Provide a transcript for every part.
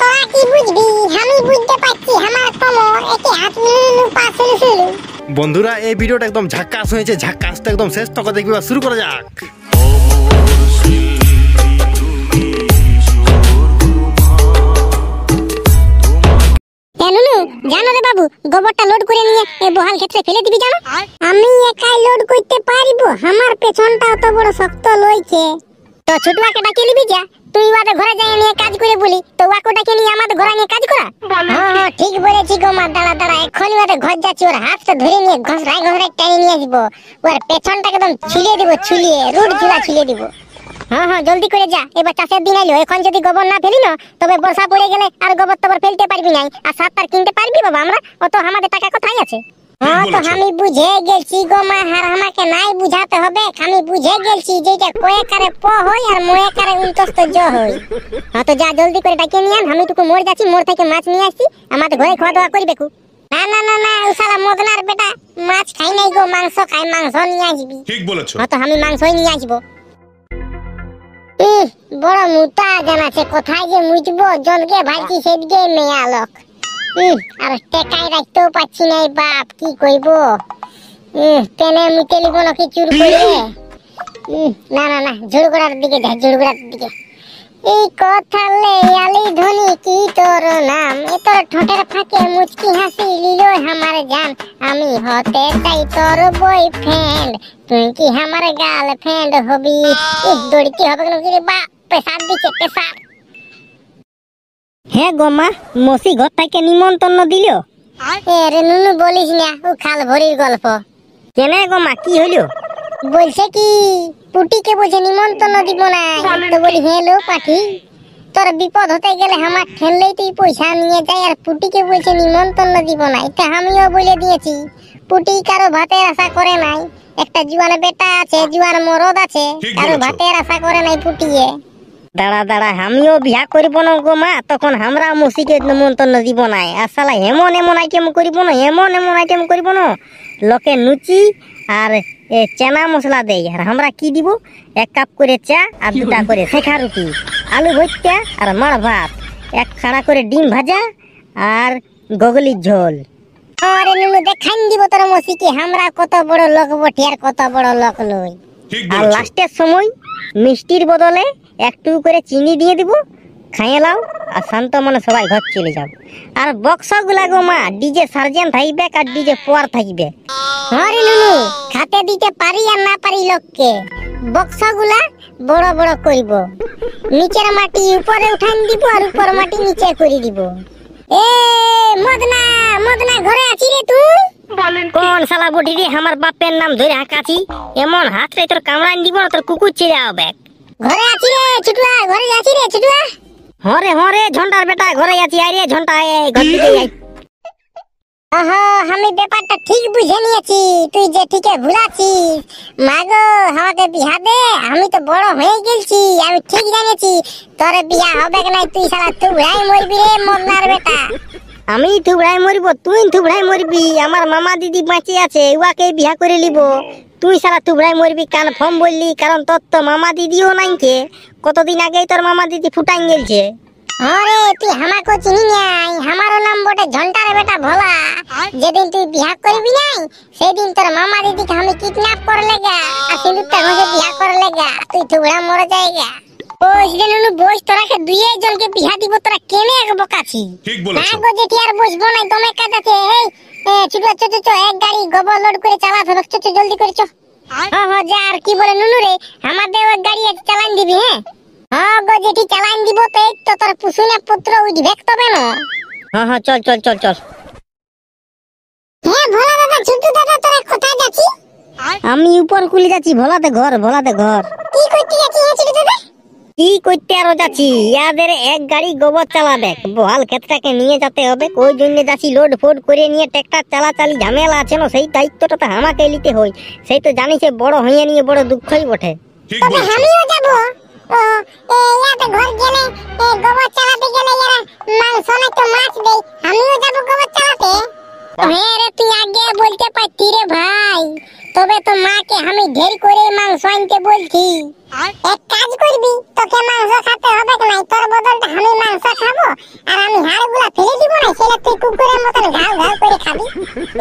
তোরা কি বুঝবি আমি বুঝতে আমার কোমর একে হাত পাশে শুরু বন্ধুরা এই ভিডিওটা একদম ঝাক্কাস হয়েছে ঝাক্কাসটা একদম শেষ তক দেখবি শুরু করা যাক জানো রে বাবু গোবরটা লোড করে নিয়ে বহাল ক্ষেত্রে ফেলে দিবি জানো আমি একাই লোড করতে পারিব আমার পেছনটা অত বড় শক্ত লইছে তো ছোটুয়াকে ডাকি নিবি যা তুই ওয়াতে ঘরে যাই নিয়ে কাজ করে বলি তো ওয়াকে ডাকি নি আমাদের ঘরে নিয়ে কাজ করা হ্যাঁ ঠিক বলেছি গো মা দাঁড়া দাঁড়া এখন ওয়াতে ঘর যাচ্ছি ওর হাতটা ধরে নিয়ে ঘষরায় ঘষরায় টেনে নিয়ে আসবো ওর পেছনটাকে একদম ছুলিয়ে দিব ছুলিয়ে রুট জুলা ছুলিয়ে দিব হ্যাঁ হ্যাঁ জলদি করে যা এবার চাষের দিন আইলো এখন যদি গোবর না ফেলি না তবে বর্ষা পড়ে গেলে আর গোবর তোবর ফেলতে পারবি নাই আর সার তার কিনতে পারবি বাবা আমরা অত আমাদের টাকা কোথায় আছে হ্যাঁ, আমি বুঝে গেছি গো মা আর আমাকে নাই বুঝাতে হবে আমি বুঝে গেছি কারে প হই আর ময়ে কারে উন্তস্ত জ হই হ্যাঁ, তো যা জলদি করে ডাকে আমি মোর যাচ্ছি মোর থেকে মাছ নিয়ে ঘরে খাওয়া দাওয়া না না না না উসালা মদনার বেটা মাছ খাই নাই গো মাংস খাই মাংস নিয়ে আসবি ঠিক বলেছো হ্যাঁ তো আমি মাংসই নিয়ে আসবো বড় মুতা জানাছে কোথায় যে মুচবো জলকে ভাইছি সেদিকে মেয়ালক টেকাই রাখতেও পাচ্ছি না বাপ কি কইব পেনে মিটে নিব নাকি চুর করে না না না ঝুড়গোড়ার দিকে যাই ঝুড়গোড়ার দিকে এই কথা লেয়ালি ধনি কি তোর নাম এ তোর ঠোঁটের ফাঁকে মুচকি হাসি লিল আমার জান আমি হতে চাই তোর বয়ফ্রেন্ড তুই কি আমার গার্লফ্রেন্ড হবি দড়ি হবে কেন কি বা পেশাব দিচ্ছে পেশাব হ্যাঁ গো মা মসি ঘর থেকে নিমন্ত্রণ দিল এরে নুনু বলিস না ও খাল ভরির গল্প কেন গো মা কি হইল বলছে কি পুটিকে বলছে নিমন্ত্রণ দিব না তো বলি হ্যালো পাঠি তোর বিপদ হতে গেলে আমার ঠেললেই তুই পয়সা নিয়ে যাই আর পুটিকে বলছে নিমন্ত্রণ দিব না এটা আমিও বলে দিয়েছি পুটি কারো ভাতে আশা করে নাই একটা জুয়ান বেটা আছে জুয়ান মরদ আছে কারো ভাতে আশা করে নাই পুটিয়ে দাঁড়া দাঁড়া আমিও বিয়া করিব না গো মা তখন আমরা মুসিকে নিমন্ত্রণ দিব নাই আসলে এমন এমন আইটেম করিব না এমন এমন আইটেম করিব না লোকে নুচি আর চেনা মশলা দেয় আর আমরা কি দিব এক কাপ করে চা আর দুটা করে শেখা রুটি আলু ভর্তা আর মার ভাত এক খাড়া করে ডিম ভাজা আর গগলির ঝোল আরে নুনু দেখাইন দিব তোর মসিকে আমরা কত বড় লোক বটি আর কত বড় লোক লই আর লাস্টের সময় মিষ্টির বদলে একটু করে চিনি দিয়ে দিব খাইয়ে লাও আর শান্ত মনে সবাই ঘর চলে যাও আর গুলা গো মা ডিজে সার্জেন থাকবে আর ডিজে পোয়ার থাকবে হরে হ্যাঁ লুলু খাতে দিতে পারি আর না পারি লোককে গুলা বড় বড় করিব নিচের মাটি উপরে উঠান দিব আর উপর মাটি নিচে করে দিব এ মদনা মদনা ঘরে আছি রে তুই কোন বুটি রে আমার বাপের নাম ধরে হাঁকাছি এমন হাত রে তোর কামড়ান দিব না তোর কুকুর ছেড়ে আবেক ঘরে আছি রে ছুটুয়া ঘরে আছি রে ছুটুয়া হরে হ্যাঁ হরে হ্যাঁ ঝন্ডার বেটা ঘরে আছি রে ঝন্ডা এ ঘর থেকে আই ওহো আমি ব্যাপারটা ঠিক বুঝে নিয়েছি তুই যে ঠিকে ভুলাছি মাগো আমাকে বিয়া দে আমি তো বড় হয়ে গেছি আমি ঠিক জানেছি তোর বিয়া হবে কি নাই তুই শালা তুবড়াই মরবি রে মদনার বেটা আমি থুবড়াই মরিব তুই থুবড়াই মরবি আমার মামা দিদি বাঁচিয়ে আছে উয়াকে বিয়া করে লিব তুই সারা তুবড়াই মরবি কান ফম বললি কারণ তোর তো মামা দিদিও নাই কে কতদিন আগেই তোর মামা দিদি ফুটাই গেলছে আরে তুই আমাকে চিনি নাই আমারও নাম বটে ঝন্টারে বেটা ভোলা যেদিন তুই বিয়া করবি নাই সেদিন তোর মামা দিদিকে আমি কিডন্যাপ করে গা আর সিঁদুরটা ঘষে বিয়া করে গা তুই থুবড়া মরে যায়গা ও হিরেনুলু বস তোরাকে জলকে বিহা দিব তোরা কেনে এক বকাছি ঠিক বলেছ হ্যাঁ না গো জেটি আর না কাজাতে এই তো এক গাড়ি গোবর লোড করে চালা ফেলো জলদি করে চো যা আর কি বলে নুনু রে আমাদের গাড়ি চালান দিবি হ্যাঁ গো জেটি চালান দিব তো এই তো তোর পুসুনা পুত্র উঠবে হ্যাঁ হ্যাঁ চল চল চল চল হ্যাঁ ভোলা দাদা দাদা তোরা কোথায় যাচ্ছিস আমি উপর কুলি যাচ্ছি ভোলাতে ঘর ভোলাতে ঘর কি করতে কি করতে আরো যাচ্ছি ইয়াদের এক গাড়ি গোবর চালাবে বহাল ক্ষেতটাকে নিয়ে যেতে হবে ওই জন্য যাচ্ছি লোড ফোড করে নিয়ে ট্রাক্টর চালাচালি ঝামেলা আছে না সেই দায়িত্বটা তো আমাকে নিতে হয় সেই তো জানিস বড় হইয়া নিয়ে বড় দুঃখই বটে আমিও যাবো ও ইয়াতে ঘর গেলে গোবর চালাতে গেলে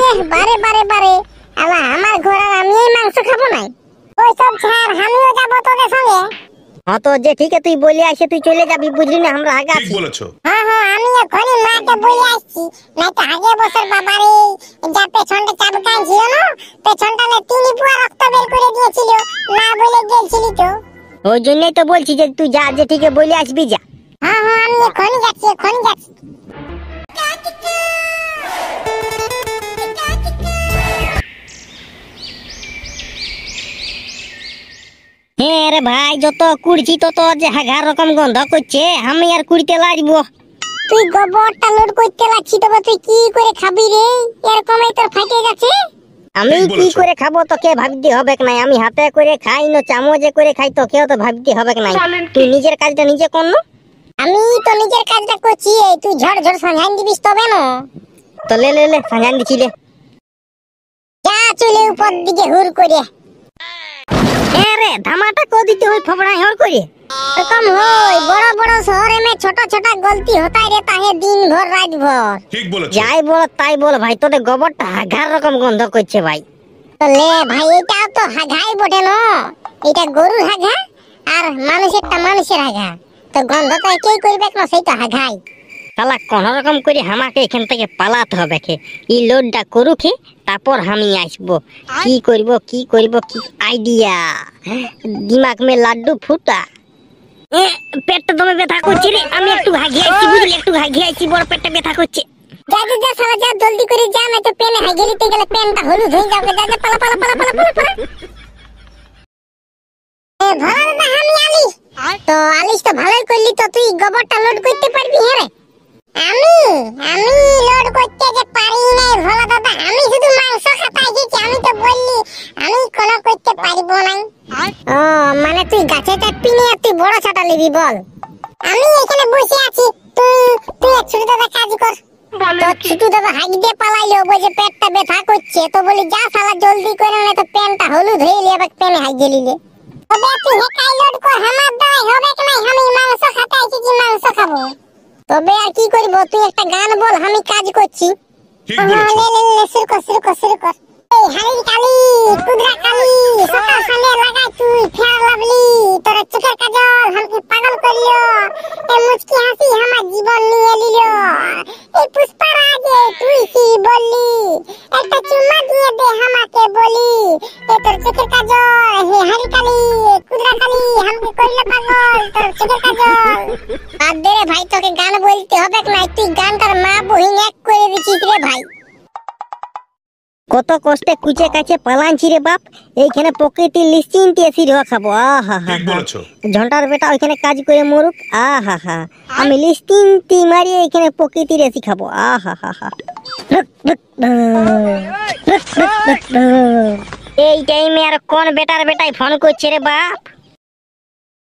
এহ বারে বারে বারে আলা আমার আমি এই মাংস খাবো না ওই সব ছাড় আমিও যাবো তোদের সঙ্গে হ্যাঁ তো যে ঠিক আছে তুই বলে আসে তুই চলে যাবি বুঝলি না আমরা আগে বলেছো হ্যাঁ হ্যাঁ আমি মাকে আসছি তো আগে বছর বাবার এই যা পেছনটা ছিল না পেছনটা তিনি পুয়া রক্ত বের করে দিয়েছিল না বলে গেছিলি তো ওই জন্যই তো বলছি যে তুই যা যে ঠিক বলে আসবি যা হ্যাঁ হ্যাঁ আমি এখনই যাচ্ছি যাচ্ছি হ্যাঁ রে ভাই যত কুড়ছি তত যে হাগার রকম গন্ধ করছে আমি আর কুড়িতে লাগবো তুই গোবরটা লোড করতে লাগছি তবে তুই কি করে খাবি রে এরকমই তোর ফাটে গেছে আমি কি করে খাবো তোকে ভাবতে হবে নাই আমি হাতে করে খাই না চামচে করে খাই তোকেও তো ভাবতে হবে নাই তুই নিজের কাজটা নিজে কর আমি তো নিজের কাজটা করছি তুই ঝড় ঝড় সাজান দিবিস তবে না তো লে লে লে সাজান দিছিলে যা চলে উপর দিকে হুর করে এরে ধামাটা কো দিতে হই ফবড়া হর করে কম হই বড় বড় শহরে মে ছোট ছোট গলতি হতাই রে তাহে দিন ভর রাত ভর ঠিক বলেছ যাই বল তাই বল ভাই তোতে গোবরটা হাগার রকম গন্ধ করছে ভাই লে ভাই এটা তো হাগাই বটে না এটা গরু হাগা আর মানুষের মানুষেরটা মানুষের হাগা তো গন্ধটা কে করবে না সেই তো হাগাই শালা কোনো রকম করে আমাকে এখান থেকে পালাতে হবে খে এই লোডটা করুখে তারপর আমি আসব কি করব কি করব কি আইডিয়া হ্যাঁ? দিমাগ মে লাড্ডু ফুটা পেটটা তোমার ব্যথা করছে রে আমি একটু হাগিয়ে আইছি বুঝলি একটু হাগিয়ে আইছি বড় পেটটা ব্যথা করছে যা যা যা যা জলদি করে যা না তো পেন গেলে পেনটা হলুদ হয়ে যাবে যা যা পালা পালা পালা পালা পালা পালা এ না আমি তো আলিস তো ভালোই করলি তো তুই গোবরটা লোড করতে পারবি হ্যাঁ আমি আমি লোড করতে যে পারি নাই ভোলা দাদা আমি শুধু মাংস খাতাই গেছি আমি তো বললি আমি কোনো করতে পারিব নাই ও মানে তুই গাছে চাপবি নি তুই বড় ছাটা নিবি বল আমি এখানে বসে আছি তুই তুই ছোট দাদা কাজ কর ছোট দাদা হাঁকি দিয়ে পালাইলো বলে পেটটা ব্যথা করছে তো বলি যা শালা জলদি করে না তো প্যানটা হলুদ হয়ে এলি আবার প্যানে হাঁকি দিলিলে তবে তুই হেকাই লোড কর আমার দায় হবে কি নাই আমি মাংস খাতাইছি কি মাংস খাবো তবে আর কি করব তুই একটা গান বল আমি কাজ করছি কুদরা তুই চোখের কাজল হাসি আমার জীবন তুই কি বললি বলি তোর চোখের হে হাড়ি কালি কুদরা কালি আমাকে করলো পাগল তোর চোখের কাজল বাদ দে রে ভাই তোকে গান বলতে হবে না তুই গানটার মা বহিন এক করে দিছিস রে ভাই কত কষ্টে কুচে কাছে পালানছি রে বাপ এইখানে প্রকৃতির নিশ্চিন্ত এসি রোয়া খাবো আহা হা ঝন্টার বেটা ওইখানে কাজ করে মরুক আহা হা আমি নিশ্চিন্তি মারি এইখানে প্রকৃতির এসি খাবো আহা হা হা এই টাইমে আর কোন বেটার বেটাই ফোন করছে রে বাপ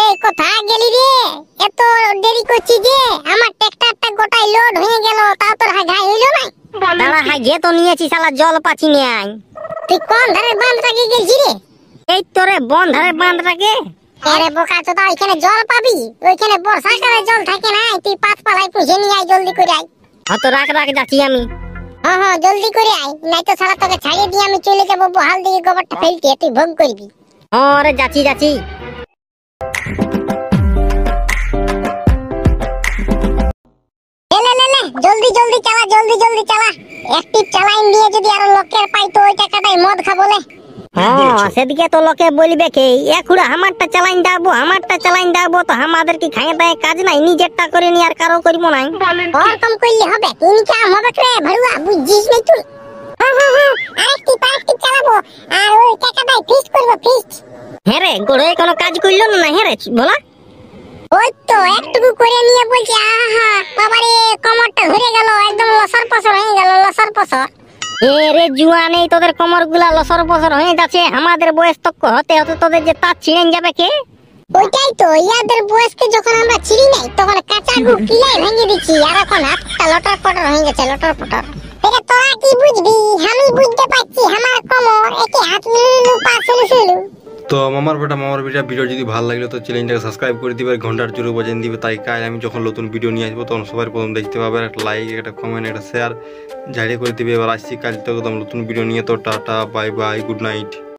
এই গেলি রে এত দেরি করছি যে আমার ট্রাক্টরটা গোটাই লোড হয়ে গেল তাও তোর হাগাই হইলো না হাই হ্যাঁ, তো নিয়েছি শালা জল পাচ্ছি নাই তুই কোন ধারে বাঁধটাকে গেছি রে এই তোরে বন ধারে আরে বোকা জল পাবি ওইখানে বর্ষাকালে জল থাকে না তুই পাঁচ পালাই পুষে নিয়ে আয় জলদি করে আয় হ্যাঁ রাখ রাখ যাচ্ছি আমি হ্যাঁ হ্যাঁ জলদি করে আয় নাই তো শালা তোকে ছাড়িয়ে দিয়ে আমি চলে যাবো বহাল দিয়ে গোবরটা ফেলতে তুই ভোগ করবি হ্যাঁ রে যাচ্ছি যাচ্ছি জলদি জলদি চালা জলদি জলদি চালা একটি চালাইন দিয়ে যদি আরো লোকের পাই তো ওই টাকাটাই মদ খাবো হ্যাঁ, লে সেদিকে তো লোকে বলবে কে এখুড়া আমারটা চালাইন দাবো আমারটা চালাইন দাবো তো আমাদের কি খায় দায় কাজ নাই নিজেরটা করে নি আর কারো করিব নাই ওরকম করলে হবে তুমি কাম হবে রে ভাড়ুয়া বুঝিস নাই তুই হ্যাঁ হ্যাঁ হ্যাঁ আরেকটি পারেকটি চালাবো আর ওই টাকাটাই ফিক্স করবো ফিক্স হ্যাঁ রে গোড়ে কোনো কাজ করলো না হ্যাঁ রে বলা ওই তো একটুকু করে নিয়ে বলছি আহা বাবারে গেল একদম পসর হয়ে গেল পসর এ রে তোদের গুলা লসর পসর হয়ে যাচ্ছে আমাদের বয়স তক্ক হতে হতে তোদের যে তা ছিঁড়ে যাবে কে ওইটাই তো ইয়াদের বয়সকে যখন আমরা চিনি নাই তখন কাঁচা গু কিলাই ভেঙে দিচ্ছি আর এখন হাতটা হয়ে গেছে এটা তোরা কি বুঝবি আমি বুঝতে পারছি আমার কমর একে হাত মিলে তো মামার বেটা মামার বেটা ভিডিও যদি ভালো লাগলো তো চ্যানেলটাকে সাবস্ক্রাইব করে দিবে ঘন্টার জোরে বজেন দিবে তাই কাজ আমি যখন নতুন ভিডিও নিয়ে আসবো তখন সবার প্রথম দেখতে পাবে একটা লাইক একটা কমেন্ট একটা শেয়ার ঝাড়িয়ে করে দিবে এবার আসছি কাল তো নতুন ভিডিও নিয়ে তো tata bye bye good night